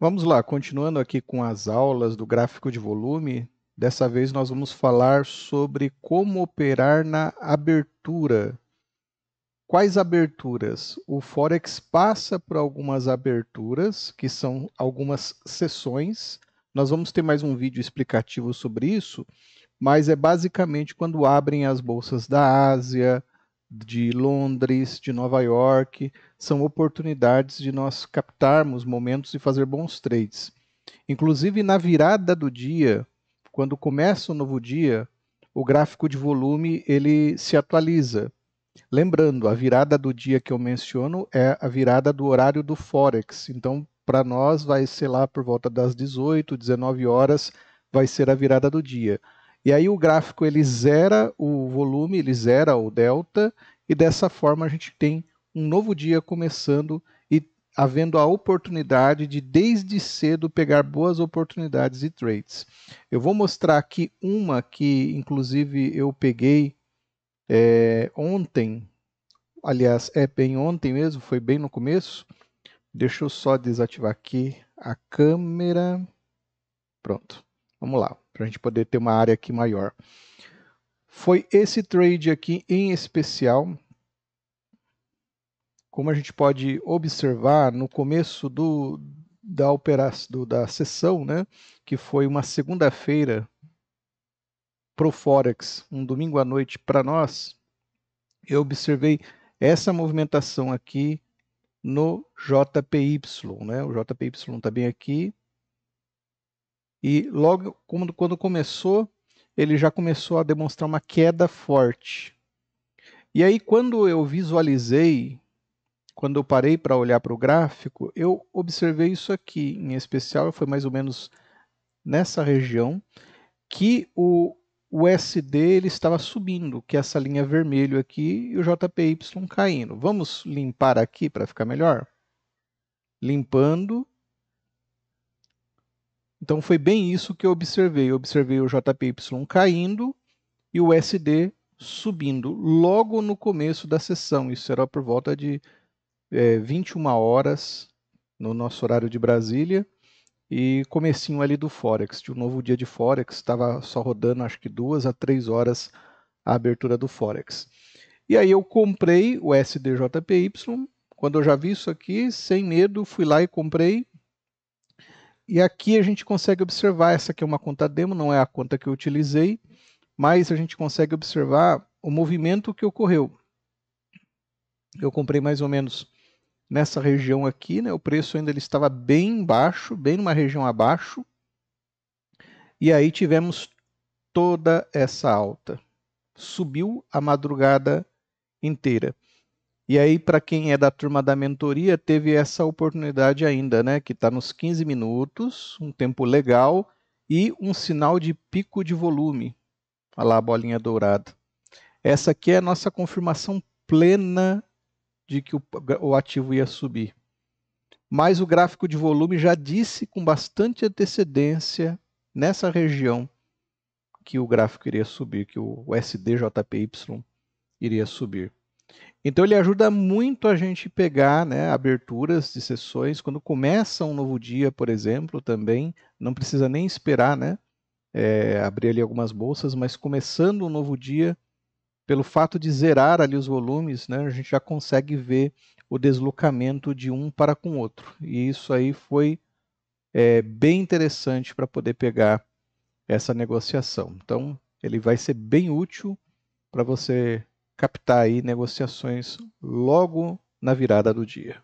Vamos lá, continuando aqui com as aulas do gráfico de volume, dessa vez nós vamos falar sobre como operar na abertura. Quais aberturas? O Forex passa por algumas aberturas, que são algumas sessões. Nós vamos ter mais um vídeo explicativo sobre isso, mas é basicamente quando abrem as bolsas da Ásia, de Londres, de Nova York, são oportunidades de nós captarmos momentos e fazer bons trades. Inclusive na virada do dia, quando começa o novo dia, o gráfico de volume ele se atualiza. Lembrando, a virada do dia que eu menciono é a virada do horário do forex. Então, para nós vai ser lá por volta das 18, 19 horas, vai ser a virada do dia. E aí o gráfico ele zera o volume, ele zera o delta, e dessa forma a gente tem um novo dia começando e havendo a oportunidade de desde cedo pegar boas oportunidades e trades. Eu vou mostrar aqui uma que inclusive eu peguei é, ontem, aliás é bem ontem mesmo, foi bem no começo. Deixa eu só desativar aqui a câmera. Pronto, vamos lá para a gente poder ter uma área aqui maior. Foi esse trade aqui em especial. Como a gente pode observar no começo do, da, operação, do, da sessão, né, que foi uma segunda-feira pro Forex, um domingo à noite para nós, eu observei essa movimentação aqui no JPY. Né? O JPY está bem aqui, e logo quando, quando começou, ele já começou a demonstrar uma queda forte. E aí, quando eu visualizei, quando eu parei para olhar para o gráfico, eu observei isso aqui, em especial, foi mais ou menos nessa região, que o USD ele estava subindo, que é essa linha vermelho aqui, e o JPY caindo. Vamos limpar aqui para ficar melhor? Limpando, então foi bem isso que eu observei. Eu observei o JPY caindo e o SD subindo logo no começo da sessão. Isso era por volta de é, 21 horas no nosso horário de Brasília e comecinho ali do Forex, de um novo dia de Forex, estava só rodando acho que duas a três horas a abertura do Forex. E aí eu comprei o SDJPY, quando eu já vi isso aqui, sem medo, fui lá e comprei, e aqui a gente consegue observar, essa aqui é uma conta demo, não é a conta que eu utilizei, mas a gente consegue observar o movimento que ocorreu. Eu comprei mais ou menos nessa região aqui, né? O preço ainda ele estava bem baixo, bem numa região abaixo. E aí tivemos toda essa alta. Subiu a madrugada inteira. E aí, para quem é da turma da mentoria, teve essa oportunidade ainda, né? Que está nos 15 minutos, um tempo legal e um sinal de pico de volume. Olha lá a bolinha dourada. Essa aqui é a nossa confirmação plena de que o, o ativo ia subir. Mas o gráfico de volume já disse com bastante antecedência nessa região que o gráfico iria subir, que o SDJPY iria subir. Então ele ajuda muito a gente pegar né, aberturas de sessões quando começa um novo dia, por exemplo, também. Não precisa nem esperar, né? É, abrir ali algumas bolsas, mas começando um novo dia, pelo fato de zerar ali os volumes, né, a gente já consegue ver o deslocamento de um para com o outro. E isso aí foi é, bem interessante para poder pegar essa negociação. Então ele vai ser bem útil para você captar aí negociações logo na virada do dia.